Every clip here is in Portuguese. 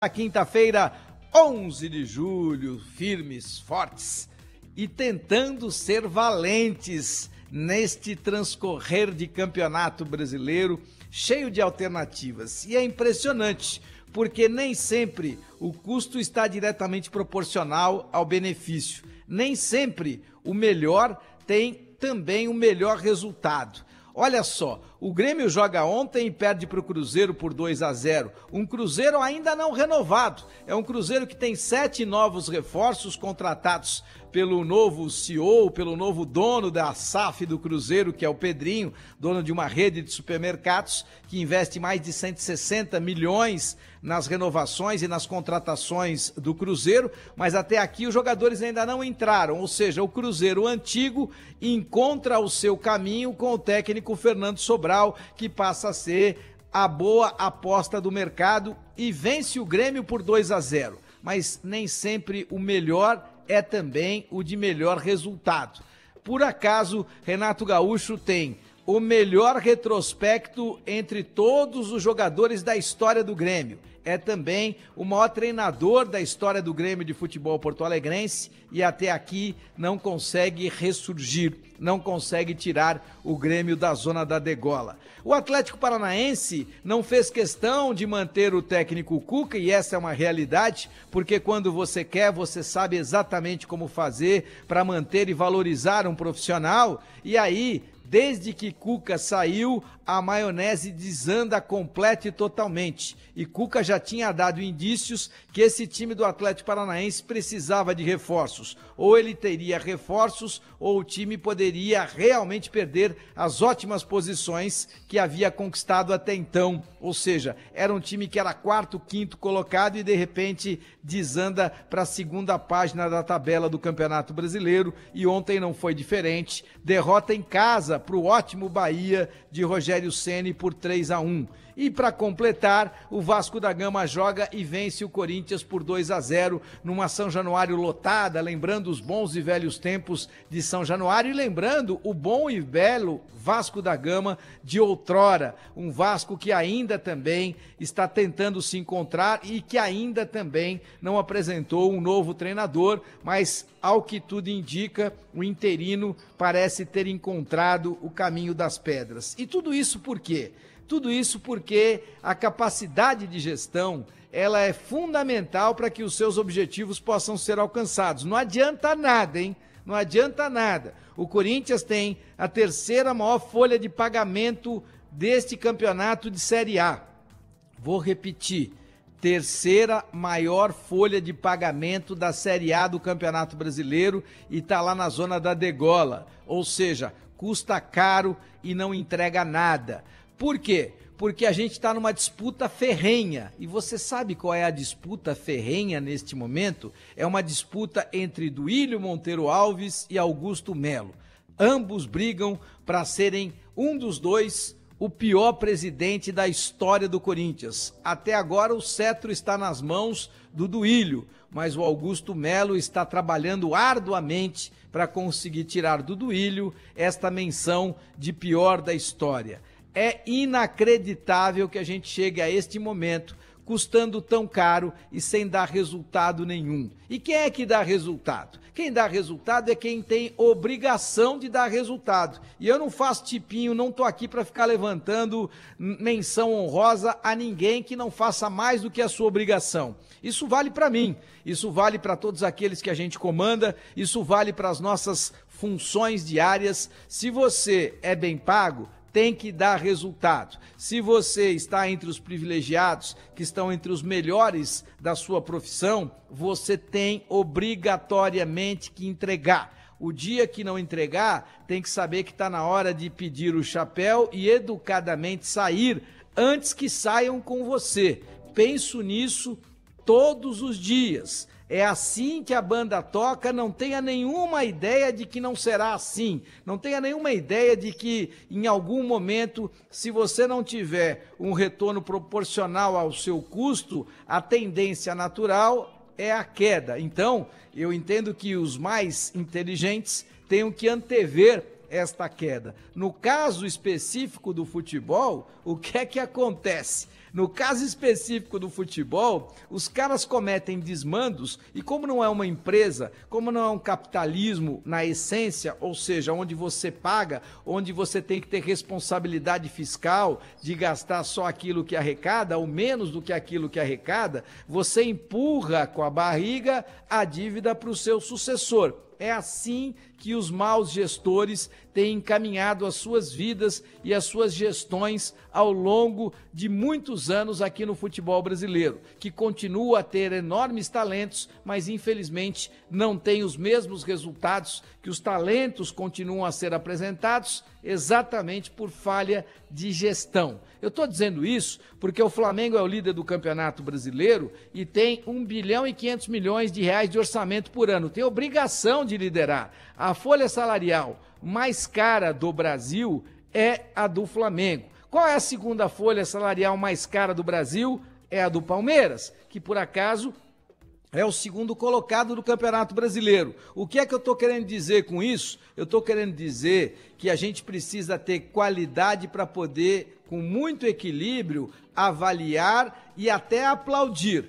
na quinta-feira, 11 de julho, firmes, fortes e tentando ser valentes neste transcorrer de campeonato brasileiro cheio de alternativas. E é impressionante, porque nem sempre o custo está diretamente proporcional ao benefício, nem sempre o melhor tem também o melhor resultado. Olha só, o Grêmio joga ontem e perde para o Cruzeiro por 2 a 0. Um Cruzeiro ainda não renovado. É um Cruzeiro que tem sete novos reforços contratados pelo novo CEO, pelo novo dono da SAF do Cruzeiro, que é o Pedrinho, dono de uma rede de supermercados que investe mais de 160 milhões nas renovações e nas contratações do Cruzeiro, mas até aqui os jogadores ainda não entraram, ou seja, o Cruzeiro antigo encontra o seu caminho com o técnico Fernando Sobral Sobral, que passa a ser a boa aposta do mercado e vence o Grêmio por 2 a 0. Mas nem sempre o melhor é também o de melhor resultado. Por acaso, Renato Gaúcho tem o melhor retrospecto entre todos os jogadores da história do Grêmio. É também o maior treinador da história do Grêmio de futebol porto-alegrense e até aqui não consegue ressurgir, não consegue tirar o Grêmio da zona da degola. O Atlético Paranaense não fez questão de manter o técnico Cuca e essa é uma realidade, porque quando você quer, você sabe exatamente como fazer para manter e valorizar um profissional e aí Desde que Cuca saiu, a maionese desanda completa e totalmente. E Cuca já tinha dado indícios que esse time do Atlético Paranaense precisava de reforços. Ou ele teria reforços, ou o time poderia realmente perder as ótimas posições que havia conquistado até então. Ou seja, era um time que era quarto, quinto colocado e de repente desanda para a segunda página da tabela do Campeonato Brasileiro. E ontem não foi diferente. Derrota em casa para o ótimo Bahia de Rogério Ceni por 3 a 1 e para completar, o Vasco da Gama joga e vence o Corinthians por 2 a 0 numa São Januário lotada, lembrando os bons e velhos tempos de São Januário e lembrando o bom e belo Vasco da Gama de outrora, um Vasco que ainda também está tentando se encontrar e que ainda também não apresentou um novo treinador, mas ao que tudo indica, o interino parece ter encontrado o caminho das pedras. E tudo isso por quê? Tudo isso porque a capacidade de gestão ela é fundamental para que os seus objetivos possam ser alcançados. Não adianta nada, hein? Não adianta nada. O Corinthians tem a terceira maior folha de pagamento deste campeonato de Série A. Vou repetir: terceira maior folha de pagamento da Série A do Campeonato Brasileiro e está lá na zona da degola. Ou seja, custa caro e não entrega nada. Por quê? Porque a gente está numa disputa ferrenha. E você sabe qual é a disputa ferrenha neste momento? É uma disputa entre Duílio Monteiro Alves e Augusto Melo. Ambos brigam para serem um dos dois o pior presidente da história do Corinthians. Até agora o cetro está nas mãos do Duílio, mas o Augusto Melo está trabalhando arduamente para conseguir tirar do Duílio esta menção de pior da história. É inacreditável que a gente chegue a este momento custando tão caro e sem dar resultado nenhum. E quem é que dá resultado? Quem dá resultado é quem tem obrigação de dar resultado. E eu não faço tipinho, não estou aqui para ficar levantando menção honrosa a ninguém que não faça mais do que a sua obrigação. Isso vale para mim, isso vale para todos aqueles que a gente comanda, isso vale para as nossas funções diárias. Se você é bem pago, tem que dar resultado. Se você está entre os privilegiados, que estão entre os melhores da sua profissão, você tem obrigatoriamente que entregar. O dia que não entregar, tem que saber que está na hora de pedir o chapéu e educadamente sair antes que saiam com você. Penso nisso todos os dias. É assim que a banda toca, não tenha nenhuma ideia de que não será assim. Não tenha nenhuma ideia de que em algum momento, se você não tiver um retorno proporcional ao seu custo, a tendência natural é a queda. Então, eu entendo que os mais inteligentes tenham que antever esta queda. No caso específico do futebol, o que é que acontece? No caso específico do futebol, os caras cometem desmandos e, como não é uma empresa, como não é um capitalismo na essência, ou seja, onde você paga, onde você tem que ter responsabilidade fiscal de gastar só aquilo que arrecada ou menos do que aquilo que arrecada, você empurra com a barriga a dívida para o seu sucessor. É assim que os maus gestores têm encaminhado as suas vidas e as suas gestões ao longo de muitos anos aqui no futebol brasileiro, que continua a ter enormes talentos, mas infelizmente não tem os mesmos resultados que os talentos continuam a ser apresentados exatamente por falha de gestão. Eu estou dizendo isso porque o Flamengo é o líder do Campeonato Brasileiro e tem 1 bilhão e 500 milhões de reais de orçamento por ano. Tem obrigação de liderar. A a folha salarial mais cara do Brasil é a do Flamengo. Qual é a segunda folha salarial mais cara do Brasil? É a do Palmeiras, que por acaso é o segundo colocado do Campeonato Brasileiro. O que é que eu estou querendo dizer com isso? Eu estou querendo dizer que a gente precisa ter qualidade para poder, com muito equilíbrio, avaliar e até aplaudir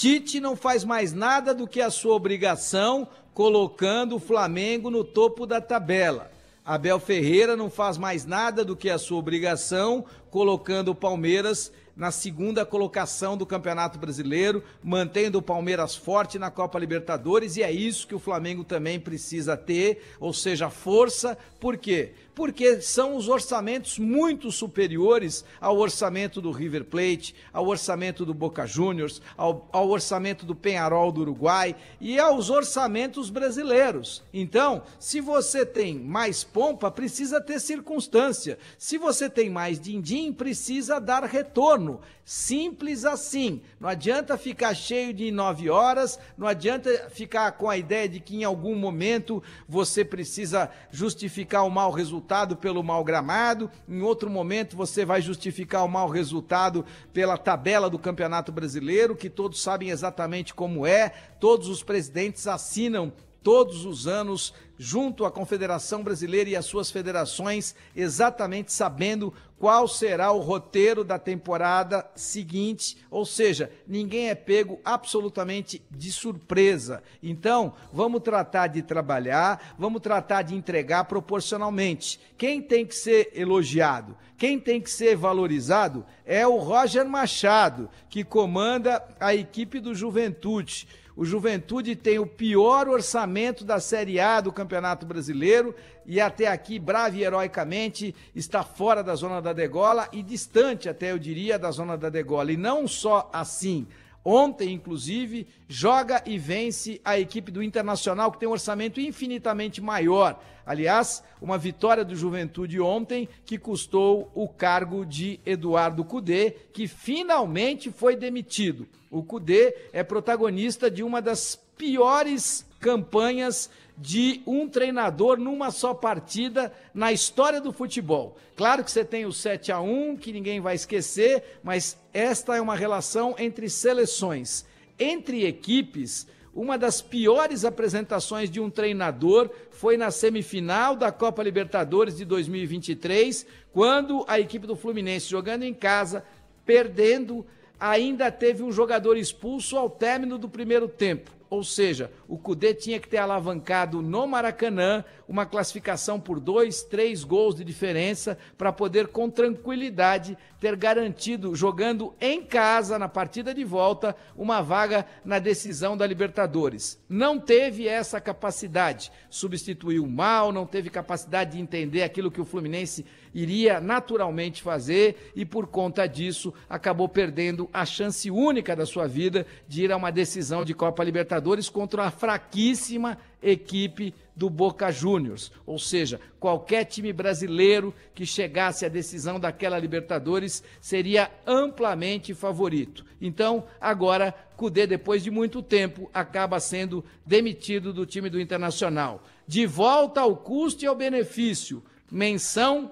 Tite não faz mais nada do que a sua obrigação, colocando o Flamengo no topo da tabela. Abel Ferreira não faz mais nada do que a sua obrigação, colocando o Palmeiras na segunda colocação do Campeonato Brasileiro, mantendo o Palmeiras forte na Copa Libertadores, e é isso que o Flamengo também precisa ter, ou seja, força. Por quê? Porque são os orçamentos muito superiores ao orçamento do River Plate, ao orçamento do Boca Juniors, ao, ao orçamento do Penharol do Uruguai e aos orçamentos brasileiros. Então, se você tem mais pompa, precisa ter circunstância. Se você tem mais din-din, precisa dar retorno sono. Simples assim. Não adianta ficar cheio de nove horas, não adianta ficar com a ideia de que em algum momento você precisa justificar o mau resultado pelo mau gramado, em outro momento você vai justificar o mau resultado pela tabela do Campeonato Brasileiro, que todos sabem exatamente como é, todos os presidentes assinam todos os anos junto à Confederação Brasileira e às suas federações, exatamente sabendo qual será o roteiro da temporada seguinte, ou seja, ninguém é pego absolutamente de surpresa. Então, vamos tratar de trabalhar, vamos tratar de entregar proporcionalmente. Quem tem que ser elogiado, quem tem que ser valorizado é o Roger Machado, que comanda a equipe do Juventude. O Juventude tem o pior orçamento da Série A do Campeonato Brasileiro e até aqui, bravo e heroicamente, está fora da zona da degola e distante, até eu diria, da zona da degola. E não só assim, Ontem, inclusive, joga e vence a equipe do Internacional, que tem um orçamento infinitamente maior. Aliás, uma vitória do Juventude ontem que custou o cargo de Eduardo Cudê, que finalmente foi demitido. O Cudê é protagonista de uma das piores campanhas de um treinador numa só partida na história do futebol. Claro que você tem o 7 a 1 que ninguém vai esquecer, mas esta é uma relação entre seleções, entre equipes. Uma das piores apresentações de um treinador foi na semifinal da Copa Libertadores de 2023, quando a equipe do Fluminense, jogando em casa, perdendo, ainda teve um jogador expulso ao término do primeiro tempo. Ou seja, o Cudê tinha que ter alavancado no Maracanã uma classificação por dois, três gols de diferença para poder, com tranquilidade, ter garantido, jogando em casa, na partida de volta, uma vaga na decisão da Libertadores. Não teve essa capacidade. Substituiu mal, não teve capacidade de entender aquilo que o Fluminense iria naturalmente fazer e, por conta disso, acabou perdendo a chance única da sua vida de ir a uma decisão de Copa Libertadores. Libertadores contra a fraquíssima equipe do Boca Juniors. Ou seja, qualquer time brasileiro que chegasse à decisão daquela Libertadores seria amplamente favorito. Então, agora, Cudê, depois de muito tempo, acaba sendo demitido do time do Internacional. De volta ao custo e ao benefício. Menção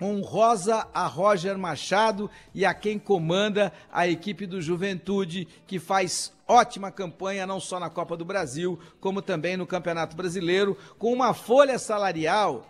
honrosa a Roger Machado e a quem comanda a equipe do Juventude, que faz ótima campanha não só na Copa do Brasil, como também no Campeonato Brasileiro, com uma folha salarial.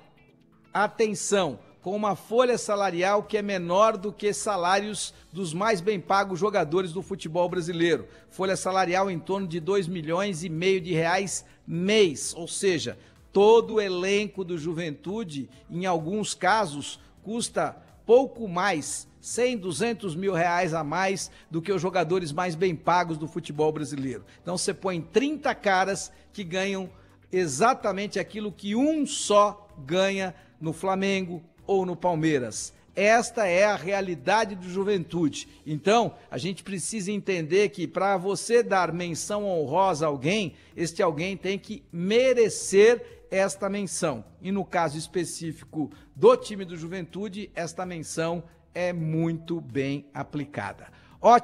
Atenção! com uma folha salarial que é menor do que salários dos mais bem pagos jogadores do futebol brasileiro. Folha salarial em torno de 2 milhões e meio de reais mês, ou seja, todo o elenco do Juventude, em alguns casos, custa pouco mais, 100, 200 mil reais a mais do que os jogadores mais bem pagos do futebol brasileiro. Então você põe 30 caras que ganham exatamente aquilo que um só ganha no Flamengo ou no Palmeiras. Esta é a realidade do juventude. Então, a gente precisa entender que para você dar menção honrosa a alguém, este alguém tem que merecer esta menção. E no caso específico do time do Juventude, esta menção é muito bem aplicada. Ótimo.